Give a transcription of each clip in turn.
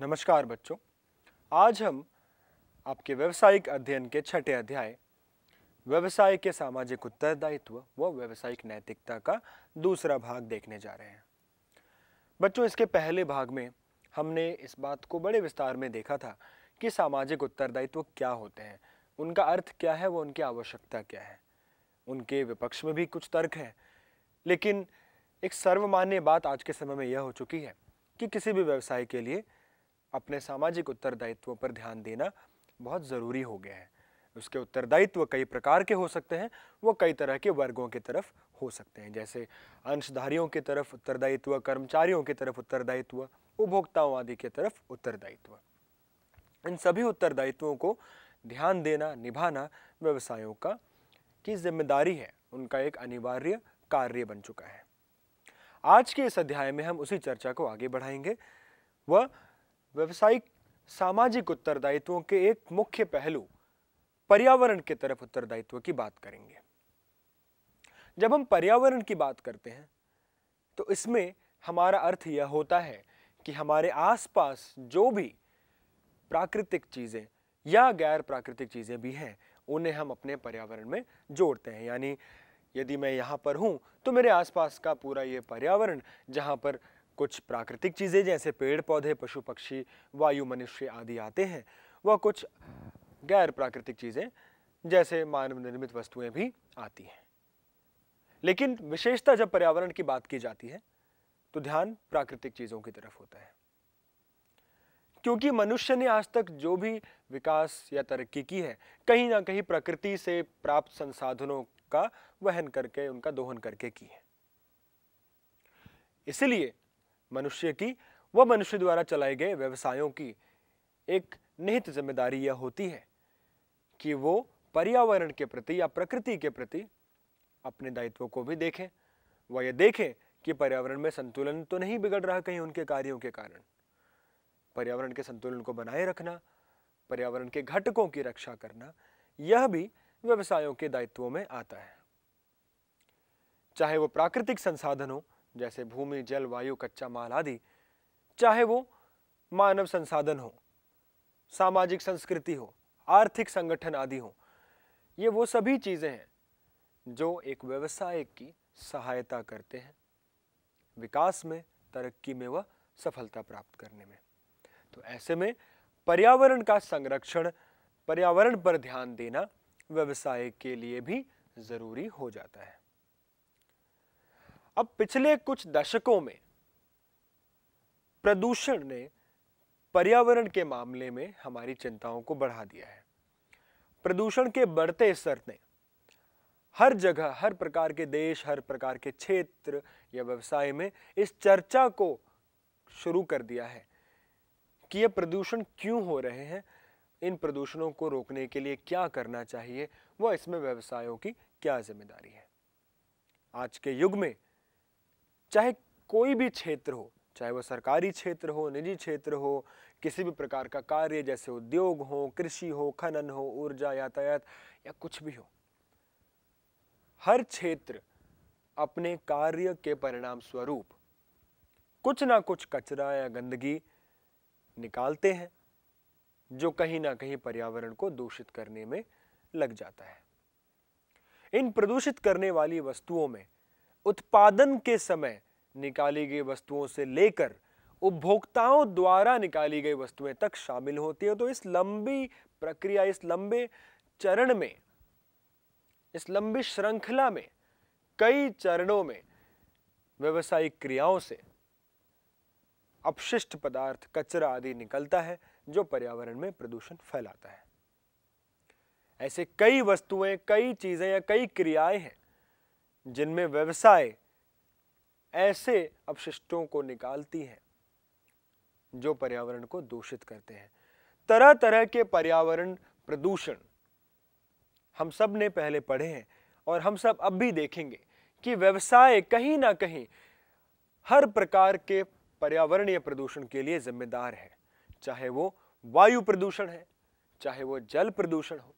नमस्कार बच्चों आज हम आपके व्यवसायिक अध्ययन के छठे अध्याय व्यवसाय के सामाजिक उत्तरदायित्व व व्यवसायिक नैतिकता का दूसरा भाग देखने जा रहे हैं बच्चों इसके पहले भाग में हमने इस बात को बड़े विस्तार में देखा था कि सामाजिक उत्तरदायित्व क्या होते हैं उनका अर्थ क्या है वो उनकी आवश्यकता क्या है उनके विपक्ष में भी कुछ तर्क है लेकिन एक सर्वमान्य बात आज के समय में यह हो चुकी है कि किसी भी व्यवसाय के लिए अपने सामाजिक उत्तरदायित्व पर ध्यान देना बहुत ज़रूरी हो गया है उसके उत्तरदायित्व कई प्रकार के हो सकते हैं वो कई तरह के वर्गों की तरफ हो सकते हैं जैसे अंशधारियों की तरफ उत्तरदायित्व कर्मचारियों की तरफ उत्तरदायित्व उपभोक्ताओं आदि की तरफ उत्तरदायित्व इन सभी उत्तरदायित्वों को ध्यान देना निभाना व्यवसायों का की जिम्मेदारी है उनका एक अनिवार्य कार्य बन चुका है आज के इस अध्याय में हम उसी चर्चा को आगे बढ़ाएंगे वह व्यवसायिक सामाजिक उत्तरदायित्वों के एक मुख्य पहलू पर्यावरण के तरफ उत्तरदायित्व की बात करेंगे जब हम पर्यावरण की बात करते हैं तो इसमें हमारा अर्थ यह होता है कि हमारे आसपास जो भी प्राकृतिक चीज़ें या गैर प्राकृतिक चीज़ें भी हैं उन्हें हम अपने पर्यावरण में जोड़ते हैं यानी यदि मैं यहाँ पर हूँ तो मेरे आसपास का पूरा ये पर्यावरण जहाँ पर कुछ प्राकृतिक चीज़ें जैसे पेड़ पौधे पशु पक्षी वायु मनुष्य आदि आते हैं वह कुछ गैर प्राकृतिक चीज़ें जैसे मानव निर्मित वस्तुएं भी आती हैं लेकिन विशेषता जब पर्यावरण की बात की जाती है तो ध्यान प्राकृतिक चीज़ों की तरफ होता है क्योंकि मनुष्य ने आज तक जो भी विकास या तरक्की की है कहीं ना कहीं प्रकृति से प्राप्त संसाधनों का वहन करके उनका दोहन करके की है इसलिए मनुष्य की व मनुष्य द्वारा चलाए गए व्यवसायों की एक निहित जिम्मेदारी यह होती है कि वो पर्यावरण के प्रति या प्रकृति के प्रति अपने दायित्व को भी देखें व यह देखें कि पर्यावरण में संतुलन तो नहीं बिगड़ रहा कहीं उनके कार्यों के कारण पर्यावरण के संतुलन को बनाए रखना पर्यावरण के घटकों की रक्षा करना यह भी व्यवसायों के दायित्वों में आता है चाहे वो प्राकृतिक संसाधन हो जैसे भूमि जल वायु कच्चा माल आदि चाहे वो मानव संसाधन हो सामाजिक संस्कृति हो आर्थिक संगठन आदि हो ये वो सभी चीज़ें हैं जो एक व्यवसाय की सहायता करते हैं विकास में तरक्की में व सफलता प्राप्त करने में तो ऐसे में पर्यावरण का संरक्षण पर्यावरण पर ध्यान देना व्यवसाय के लिए भी ज़रूरी हो जाता है अब पिछले कुछ दशकों में प्रदूषण ने पर्यावरण के मामले में हमारी चिंताओं को बढ़ा दिया है प्रदूषण के बढ़ते स्तर ने हर जगह हर प्रकार के देश हर प्रकार के क्षेत्र या व्यवसाय में इस चर्चा को शुरू कर दिया है कि ये प्रदूषण क्यों हो रहे हैं इन प्रदूषणों को रोकने के लिए क्या करना चाहिए वह इसमें व्यवसायों की क्या जिम्मेदारी है आज के युग में चाहे कोई भी क्षेत्र हो चाहे वह सरकारी क्षेत्र हो निजी क्षेत्र हो किसी भी प्रकार का कार्य जैसे उद्योग हो कृषि हो खनन हो ऊर्जा यातायात या कुछ भी हो हर क्षेत्र अपने कार्य के परिणाम स्वरूप कुछ ना कुछ कचरा या गंदगी निकालते हैं जो कहीं ना कहीं पर्यावरण को दूषित करने में लग जाता है इन प्रदूषित करने वाली वस्तुओं में उत्पादन के समय निकाली गई वस्तुओं से लेकर उपभोक्ताओं द्वारा निकाली गई वस्तुएं तक शामिल होती है तो इस लंबी प्रक्रिया इस लंबे चरण में इस लंबी श्रृंखला में कई चरणों में व्यवसायिक क्रियाओं से अपशिष्ट पदार्थ कचरा आदि निकलता है जो पर्यावरण में प्रदूषण फैलाता है ऐसे कई वस्तुएं कई चीजें या कई क्रियाएं हैं जिनमें व्यवसाय ऐसे अपशिष्टों को निकालती हैं जो पर्यावरण को दूषित करते हैं तरह तरह के पर्यावरण प्रदूषण हम सब ने पहले पढ़े हैं और हम सब अब भी देखेंगे कि व्यवसाय कहीं ना कहीं हर प्रकार के पर्यावरणीय प्रदूषण के लिए जिम्मेदार है चाहे वो वायु प्रदूषण है चाहे वो जल प्रदूषण हो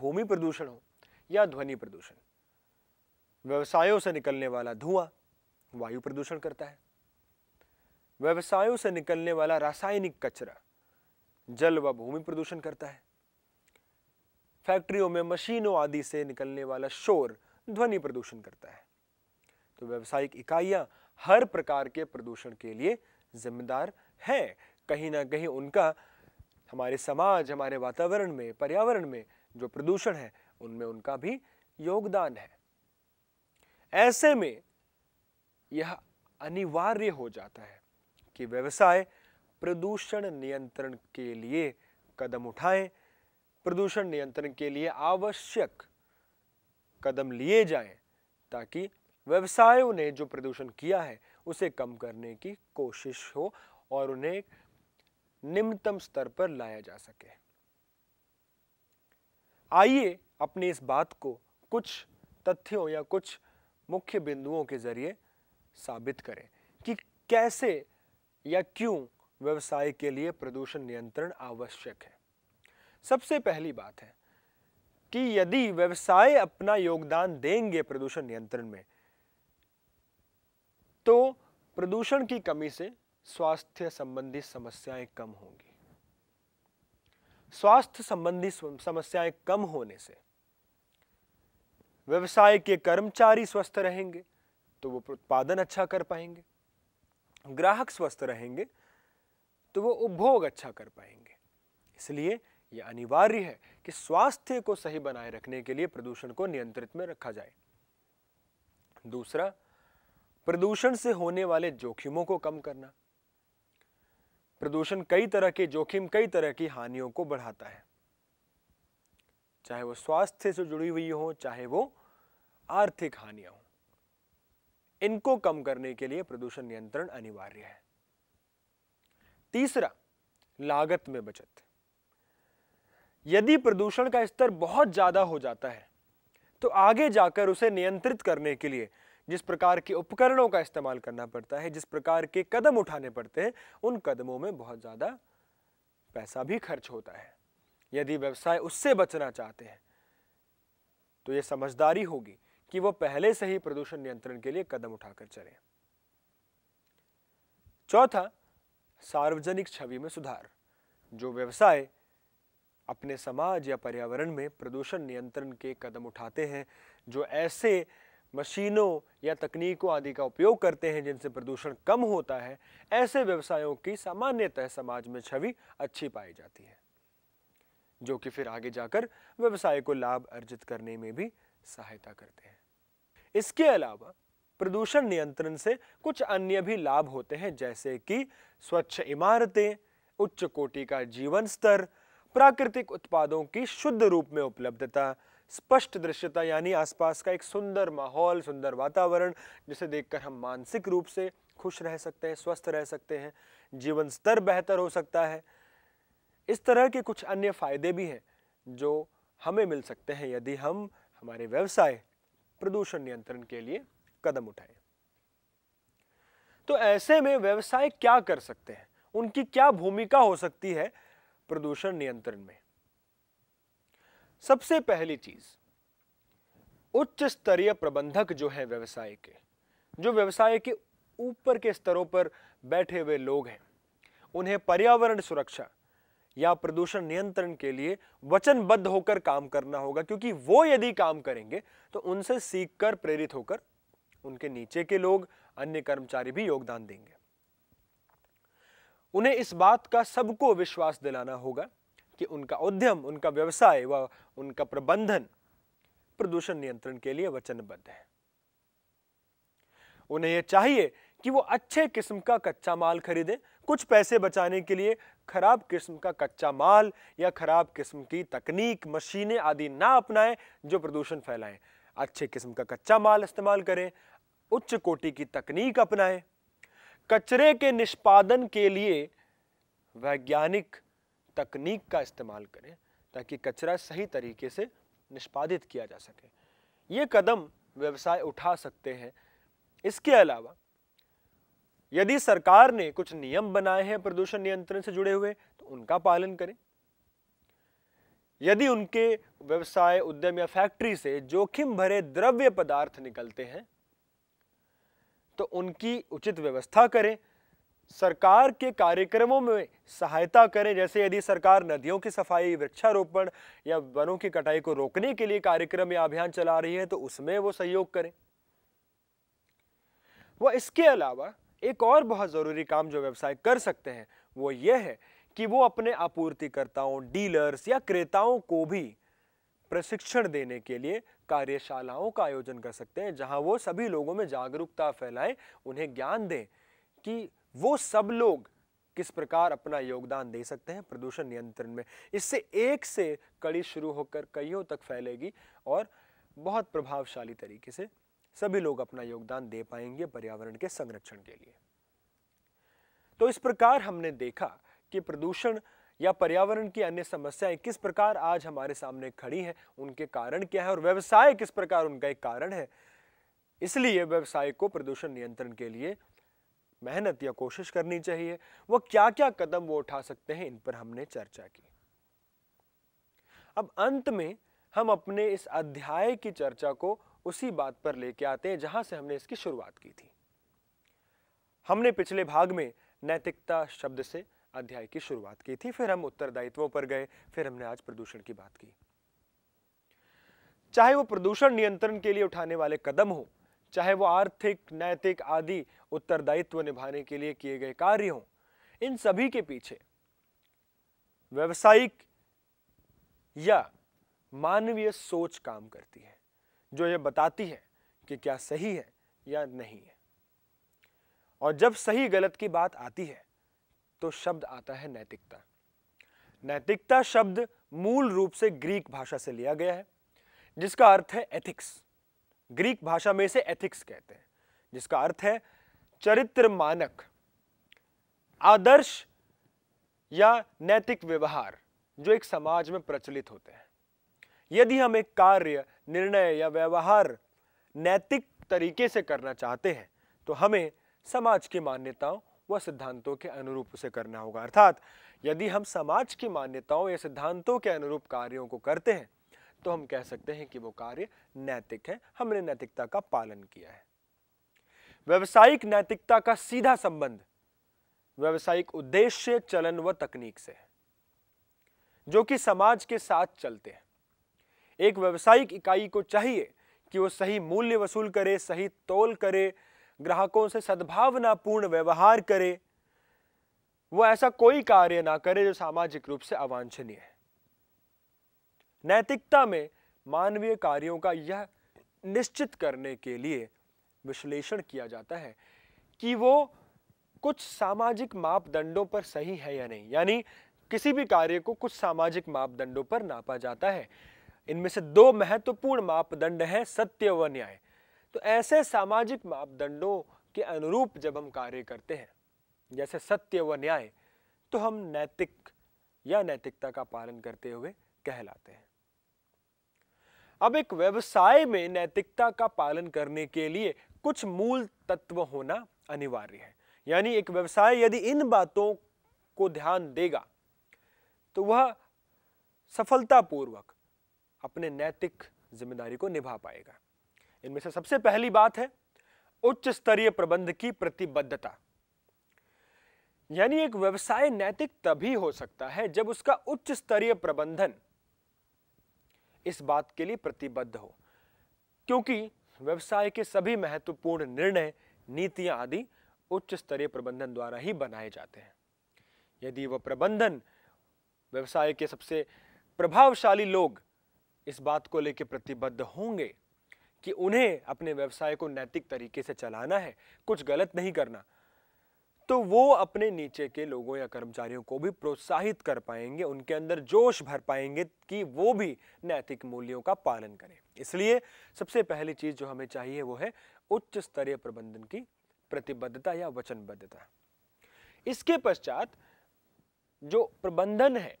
भूमि प्रदूषण हो या ध्वनि प्रदूषण व्यवसायों से निकलने वाला धुआं वायु प्रदूषण करता है व्यवसायों से निकलने वाला रासायनिक कचरा जल व भूमि प्रदूषण करता है फैक्ट्रियों में मशीनों आदि से निकलने वाला शोर ध्वनि प्रदूषण करता है तो व्यवसायिक इकाइयां हर प्रकार के प्रदूषण के लिए जिम्मेदार हैं कहीं ना कहीं उनका हमारे समाज हमारे वातावरण में पर्यावरण में जो प्रदूषण है उनमें उनका भी योगदान है ऐसे में यह अनिवार्य हो जाता है कि व्यवसाय प्रदूषण नियंत्रण के लिए कदम उठाएं प्रदूषण नियंत्रण के लिए आवश्यक कदम लिए जाएं ताकि व्यवसायों ने जो प्रदूषण किया है उसे कम करने की कोशिश हो और उन्हें निम्नतम स्तर पर लाया जा सके आइए अपनी इस बात को कुछ तथ्यों या कुछ मुख्य बिंदुओं के जरिए साबित करें कि कैसे या क्यों व्यवसाय के लिए प्रदूषण नियंत्रण आवश्यक है सबसे पहली बात है कि यदि व्यवसाय अपना योगदान देंगे प्रदूषण नियंत्रण में तो प्रदूषण की कमी से स्वास्थ्य संबंधी समस्याएं कम होंगी स्वास्थ्य संबंधी समस्याएं कम होने से व्यवसाय के कर्मचारी स्वस्थ रहेंगे तो वो उत्पादन अच्छा कर पाएंगे ग्राहक स्वस्थ रहेंगे तो वो उपभोग अच्छा कर पाएंगे इसलिए ये अनिवार्य है कि स्वास्थ्य को सही बनाए रखने के लिए प्रदूषण को नियंत्रित में रखा जाए दूसरा प्रदूषण से होने वाले जोखिमों को कम करना प्रदूषण कई तरह के जोखिम कई तरह की हानियों को बढ़ाता है चाहे वो स्वास्थ्य से जुड़ी हुई हो चाहे वो आर्थिक हानियां हो इनको कम करने के लिए प्रदूषण नियंत्रण अनिवार्य है तीसरा लागत में बचत यदि प्रदूषण का स्तर बहुत ज्यादा हो जाता है तो आगे जाकर उसे नियंत्रित करने के लिए जिस प्रकार के उपकरणों का इस्तेमाल करना पड़ता है जिस प्रकार के कदम उठाने पड़ते हैं उन कदमों में बहुत ज्यादा पैसा भी खर्च होता है यदि व्यवसाय उससे बचना चाहते हैं तो यह समझदारी होगी कि वह पहले से ही प्रदूषण नियंत्रण के लिए कदम उठाकर चले चौथा सार्वजनिक छवि में सुधार जो व्यवसाय अपने समाज या पर्यावरण में प्रदूषण नियंत्रण के कदम उठाते हैं जो ऐसे मशीनों या तकनीकों आदि का उपयोग करते हैं जिनसे प्रदूषण कम होता है ऐसे व्यवसायों की सामान्यतः समाज में छवि अच्छी पाई जाती है जो कि फिर आगे जाकर व्यवसाय को लाभ अर्जित करने में भी सहायता करते हैं इसके अलावा प्रदूषण नियंत्रण से कुछ अन्य भी लाभ होते हैं जैसे कि स्वच्छ इमारतें उच्च कोटि का जीवन स्तर प्राकृतिक उत्पादों की शुद्ध रूप में उपलब्धता स्पष्ट दृश्यता यानी आसपास का एक सुंदर माहौल सुंदर वातावरण जिसे देखकर हम मानसिक रूप से खुश रह सकते हैं स्वस्थ रह सकते हैं जीवन स्तर बेहतर हो सकता है इस तरह के कुछ अन्य फ़ायदे भी हैं जो हमें मिल सकते हैं यदि हम हमारे व्यवसाय प्रदूषण नियंत्रण के लिए कदम उठाएं तो ऐसे में व्यवसाय क्या कर सकते हैं उनकी क्या भूमिका हो सकती है प्रदूषण नियंत्रण में सबसे पहली चीज उच्च स्तरीय प्रबंधक जो है व्यवसाय के जो व्यवसाय के ऊपर के स्तरों पर बैठे हुए लोग हैं उन्हें पर्यावरण सुरक्षा या प्रदूषण नियंत्रण के लिए वचनबद्ध होकर काम करना होगा क्योंकि वो यदि काम करेंगे तो उनसे सीखकर प्रेरित होकर उनके नीचे के लोग अन्य कर्मचारी भी योगदान देंगे उन्हें इस बात का सबको विश्वास दिलाना होगा कि उनका उद्यम उनका व्यवसाय व उनका प्रबंधन प्रदूषण नियंत्रण के लिए वचनबद्ध है उन्हें यह चाहिए कि वो अच्छे किस्म का कच्चा माल खरीदें कुछ पैसे बचाने के लिए खराब किस्म का कच्चा माल या खराब किस्म की तकनीक मशीनें आदि ना अपनाएं जो प्रदूषण फैलाएं अच्छे किस्म का कच्चा माल इस्तेमाल करें उच्च कोटि की तकनीक अपनाएं कचरे के निष्पादन के लिए वैज्ञानिक तकनीक का इस्तेमाल करें ताकि कचरा सही तरीके से निष्पादित किया जा सके ये कदम व्यवसाय उठा सकते हैं इसके अलावा यदि सरकार ने कुछ नियम बनाए हैं प्रदूषण नियंत्रण से जुड़े हुए तो उनका पालन करें यदि उनके व्यवसाय उद्यम या फैक्ट्री से जोखिम भरे द्रव्य पदार्थ निकलते हैं तो उनकी उचित व्यवस्था करें सरकार के कार्यक्रमों में सहायता करें जैसे यदि सरकार नदियों की सफाई वृक्षारोपण या वनों की कटाई को रोकने के लिए कार्यक्रम या अभियान चला रही है तो उसमें वो सहयोग करें वह इसके अलावा एक और बहुत ज़रूरी काम जो व्यवसाय कर सकते हैं वो ये है कि वो अपने आपूर्तिकर्ताओं डीलर्स या क्रेताओं को भी प्रशिक्षण देने के लिए कार्यशालाओं का आयोजन कर सकते हैं जहां वो सभी लोगों में जागरूकता फैलाएं उन्हें ज्ञान दें कि वो सब लोग किस प्रकार अपना योगदान दे सकते हैं प्रदूषण नियंत्रण में इससे एक से कड़ी शुरू होकर कईयों तक फैलेगी और बहुत प्रभावशाली तरीके से सभी लोग अपना योगदान दे पाएंगे पर्यावरण के संरक्षण के लिए तो इस प्रकार हमने देखा कि प्रदूषण या पर्यावरण की अन्य समस्याएं किस प्रकार आज हमारे सामने खड़ी हैं उनके कारण क्या है और व्यवसाय किस प्रकार उनका एक कारण है इसलिए व्यवसाय को प्रदूषण नियंत्रण के लिए मेहनत या कोशिश करनी चाहिए वह क्या क्या कदम वो उठा सकते हैं इन पर हमने चर्चा की अब अंत में हम अपने इस अध्याय की चर्चा को उसी बात पर लेके आते हैं जहां से हमने इसकी शुरुआत की थी हमने पिछले भाग में नैतिकता शब्द से अध्याय की शुरुआत की थी फिर हम उत्तरदायित्वों पर गए फिर हमने आज प्रदूषण की बात की चाहे वो प्रदूषण नियंत्रण के लिए उठाने वाले कदम हो चाहे वो आर्थिक नैतिक आदि उत्तरदायित्व निभाने के लिए किए गए कार्य हो इन सभी के पीछे व्यवसायिक या मानवीय सोच काम करती है जो ये बताती है कि क्या सही है या नहीं है और जब सही गलत की बात आती है तो शब्द आता है नैतिकता नैतिकता शब्द मूल रूप से ग्रीक भाषा से लिया गया है जिसका अर्थ है एथिक्स ग्रीक भाषा में इसे एथिक्स कहते हैं जिसका अर्थ है चरित्र मानक आदर्श या नैतिक व्यवहार जो एक समाज में प्रचलित होते हैं यदि हम एक कार्य निर्णय या व्यवहार नैतिक तरीके से करना चाहते हैं तो हमें समाज की मान्यताओं व सिद्धांतों के अनुरूप उसे करना होगा अर्थात यदि हम समाज की मान्यताओं या सिद्धांतों के अनुरूप कार्यों को करते हैं तो हम कह सकते हैं कि वो कार्य नैतिक है हमने नैतिकता का पालन किया है व्यवसायिक नैतिकता का सीधा संबंध व्यवसायिक उद्देश्य चलन व तकनीक से है जो कि समाज के साथ चलते हैं एक व्यवसायिक इकाई को चाहिए कि वो सही मूल्य वसूल करे सही तोल करे ग्राहकों से सद्भावनापूर्ण व्यवहार करे वो ऐसा कोई कार्य ना करे जो सामाजिक रूप से अवांछनीय है नैतिकता में मानवीय कार्यों का यह निश्चित करने के लिए विश्लेषण किया जाता है कि वो कुछ सामाजिक मापदंडों पर सही है या नहीं यानी किसी भी कार्य को कुछ सामाजिक मापदंडों पर नापा जाता है इनमें से दो महत्वपूर्ण मापदंड हैं सत्य व न्याय तो ऐसे सामाजिक मापदंडों के अनुरूप जब हम कार्य करते हैं जैसे सत्य व न्याय तो हम नैतिक या नैतिकता का पालन करते हुए कहलाते हैं अब एक व्यवसाय में नैतिकता का पालन करने के लिए कुछ मूल तत्व होना अनिवार्य है यानी एक व्यवसाय यदि इन बातों को ध्यान देगा तो वह सफलतापूर्वक अपने नैतिक जिम्मेदारी को निभा पाएगा इनमें से सबसे पहली बात है उच्च स्तरीय प्रबंध की प्रतिबद्धता यानी एक व्यवसाय नैतिक तभी हो सकता है जब उसका उच्च स्तरीय प्रबंधन इस बात के लिए प्रतिबद्ध हो क्योंकि व्यवसाय के सभी महत्वपूर्ण निर्णय नीतियां आदि उच्च स्तरीय प्रबंधन द्वारा ही बनाए जाते हैं यदि वह प्रबंधन व्यवसाय के सबसे प्रभावशाली लोग इस बात को लेकर प्रतिबद्ध होंगे कि उन्हें अपने व्यवसाय को नैतिक तरीके से चलाना है कुछ गलत नहीं करना तो वो अपने नीचे के लोगों या कर्मचारियों को भी प्रोत्साहित कर पाएंगे उनके अंदर जोश भर पाएंगे कि वो भी नैतिक मूल्यों का पालन करें इसलिए सबसे पहली चीज जो हमें चाहिए वो है उच्च स्तरीय प्रबंधन की प्रतिबद्धता या वचनबद्धता इसके पश्चात जो प्रबंधन है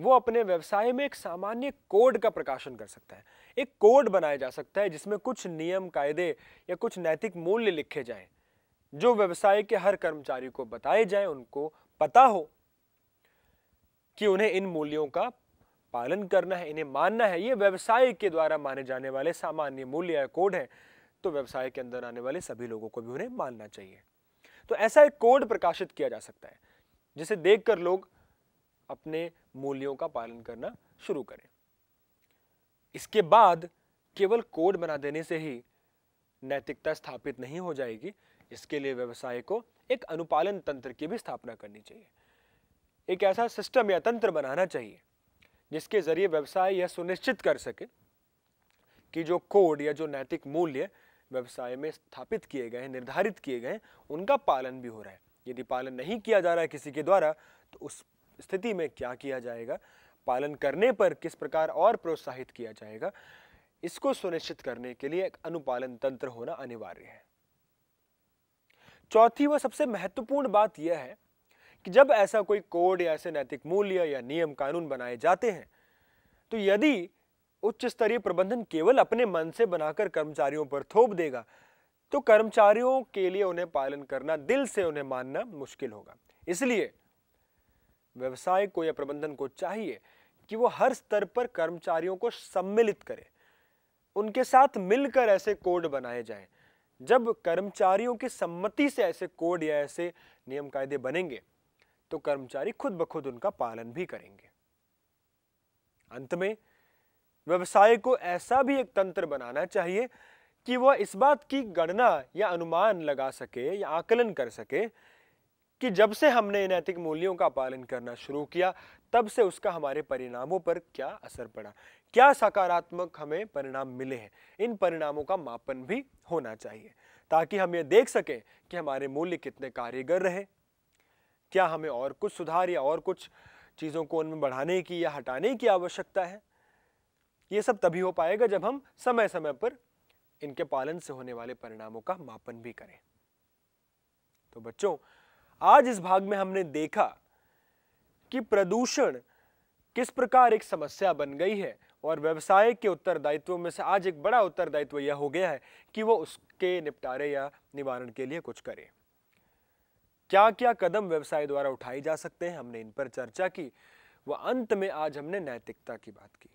वो अपने व्यवसाय में एक सामान्य कोड का प्रकाशन कर सकता है एक कोड बनाया जा सकता है जिसमें कुछ नियम कायदे या कुछ नैतिक मूल्य लिखे जाएं जो व्यवसाय के हर कर्मचारी को बताए जाएं उनको पता हो कि उन्हें इन मूल्यों का पालन करना है इन्हें मानना है ये व्यवसाय के द्वारा माने जाने वाले सामान्य मूल्य या कोड है तो व्यवसाय के अंदर आने वाले सभी लोगों को भी उन्हें मानना चाहिए तो ऐसा एक कोड प्रकाशित किया जा सकता है जिसे देखकर लोग अपने मूल्यों का पालन करना शुरू करें इसके बाद केवल कोड बना देने से ही नैतिकता स्थापित नहीं हो जाएगी इसके लिए व्यवसाय को एक अनुपालन तंत्र की भी स्थापना करनी चाहिए एक ऐसा सिस्टम या तंत्र बनाना चाहिए जिसके जरिए व्यवसाय यह सुनिश्चित कर सके कि जो कोड या जो नैतिक मूल्य व्यवसाय में स्थापित किए गए निर्धारित किए गए उनका पालन भी हो रहा है यदि पालन नहीं किया जा रहा है किसी के द्वारा तो उस स्थिति में क्या किया जाएगा पालन करने पर किस प्रकार और प्रोत्साहित किया जाएगा इसको सुनिश्चित करने के लिए एक अनुपालन तंत्र होना अनिवार्य है चौथी व सबसे महत्वपूर्ण बात यह है कि जब ऐसा कोई कोड या ऐसे नैतिक मूल्य या नियम कानून बनाए जाते हैं तो यदि उच्च स्तरीय प्रबंधन केवल अपने मन से बनाकर कर्मचारियों पर थोप देगा तो कर्मचारियों के लिए उन्हें पालन करना दिल से उन्हें मानना मुश्किल होगा इसलिए व्यवसाय को या प्रबंधन को चाहिए कि वो हर स्तर पर कर्मचारियों को सम्मिलित करे उनके साथ मिलकर ऐसे कोड बनाए जाएं जब कर्मचारियों की सम्मति से ऐसे कोड या ऐसे नियम कायदे बनेंगे तो कर्मचारी खुद ब खुद उनका पालन भी करेंगे अंत में व्यवसाय को ऐसा भी एक तंत्र बनाना चाहिए कि वह इस बात की गणना या अनुमान लगा सके या आकलन कर सके कि जब से हमने इन नैतिक मूल्यों का पालन करना शुरू किया तब से उसका हमारे परिणामों पर क्या असर पड़ा क्या सकारात्मक हमें परिणाम मिले हैं इन परिणामों का मापन भी होना चाहिए ताकि हम ये देख सकें कि हमारे मूल्य कितने कारीगर रहे क्या हमें और कुछ सुधार या और कुछ चीज़ों को उनमें बढ़ाने की या हटाने की आवश्यकता है ये सब तभी हो पाएगा जब हम समय समय पर इनके पालन से होने वाले परिणामों का मापन भी करें तो बच्चों आज इस भाग में हमने देखा कि प्रदूषण किस प्रकार एक समस्या बन गई है और व्यवसाय के उत्तरदायित्व में से आज एक बड़ा उत्तरदायित्व यह हो गया है कि वो उसके निपटारे या निवारण के लिए कुछ करें क्या क्या कदम व्यवसाय द्वारा उठाए जा सकते हैं हमने इन पर चर्चा की व अंत में आज हमने नैतिकता की बात की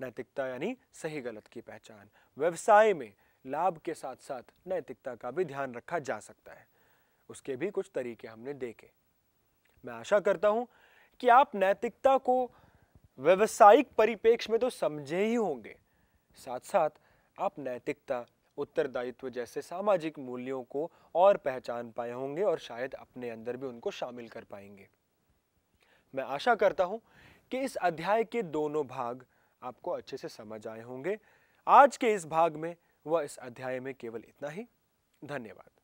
नैतिकता यानी सही गलत की पहचान व्यवसाय में लाभ के साथ साथ नैतिकता का भी ध्यान रखा जा सकता है उसके भी कुछ तरीके हमने देखे मैं आशा करता हूं कि आप नैतिकता को व्यवसायिक परिपेक्ष में तो समझे ही होंगे साथ साथ आप नैतिकता उत्तरदायित्व जैसे सामाजिक मूल्यों को और पहचान पाए होंगे और शायद अपने अंदर भी उनको शामिल कर पाएंगे मैं आशा करता हूं कि इस अध्याय के दोनों भाग आपको अच्छे से समझ आए होंगे आज के इस भाग में व इस अध्याय में केवल इतना ही धन्यवाद